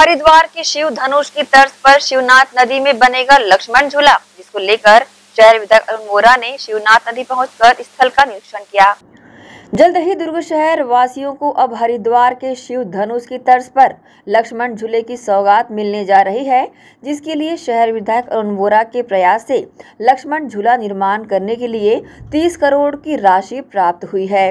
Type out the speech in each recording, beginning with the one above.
हरिद्वार के शिव धनुष की तर्ज पर शिवनाथ नदी में बनेगा लक्ष्मण झूला जिसको लेकर शहर विधायक अरुण मोरा ने शिवनाथ नदी पहुँच स्थल का निरीक्षण किया जल्द ही दुर्ग शहर वासियों को अब हरिद्वार के शिव धनुष की तर्ज पर लक्ष्मण झूले की सौगात मिलने जा रही है जिसके लिए शहर विधायक अरुण वोरा के प्रयास से लक्ष्मण झूला निर्माण करने के लिए 30 करोड़ की राशि प्राप्त हुई है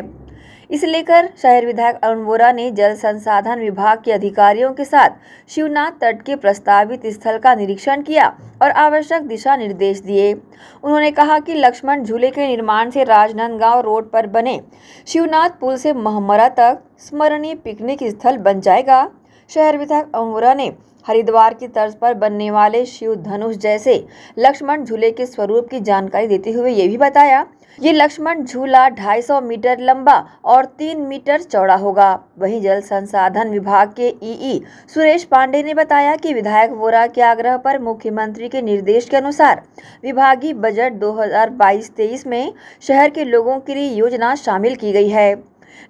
इसे लेकर शहर विधायक अरुण वोरा ने जल संसाधन विभाग के अधिकारियों के साथ शिवनाथ तट के प्रस्तावित स्थल का निरीक्षण किया और आवश्यक दिशा निर्देश दिए उन्होंने कहा कि लक्ष्मण झूले के निर्माण से राजनांदगांव रोड पर बने शिवनाथ पुल से महमरा तक स्मरणीय पिकनिक स्थल बन जाएगा शहर विधायक अमोरा ने हरिद्वार की तर्ज पर बनने वाले शिव धनुष जैसे लक्ष्मण झूले के स्वरूप की जानकारी देते हुए ये भी बताया ये लक्ष्मण झूला 250 मीटर लंबा और 3 मीटर चौड़ा होगा वहीं जल संसाधन विभाग के ईई सुरेश पांडे ने बताया कि विधायक वोरा के आग्रह पर मुख्यमंत्री के निर्देश के अनुसार विभागीय बजट 2022-23 में शहर के लोगों के लिए योजना शामिल की गई है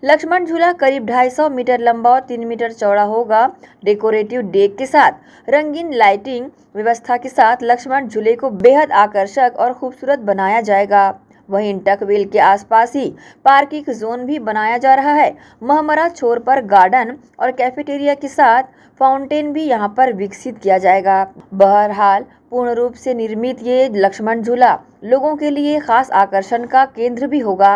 लक्ष्मण झूला करीब 250 मीटर लंबा और 3 मीटर चौड़ा होगा डेकोरेटिव डेक के साथ रंगीन लाइटिंग व्यवस्था के साथ लक्ष्मण झूले को बेहद आकर्षक और खूबसूरत बनाया जाएगा वहीं टकवेल के आसपास ही पार्किंग जोन भी बनाया जा रहा है महमरा छोर पर गार्डन और कैफेटेरिया के साथ फाउंटेन भी यहां पर विकसित किया जाएगा बहरहाल पूर्ण रूप से निर्मित ये लक्ष्मण झूला लोगों के लिए खास आकर्षण का केंद्र भी होगा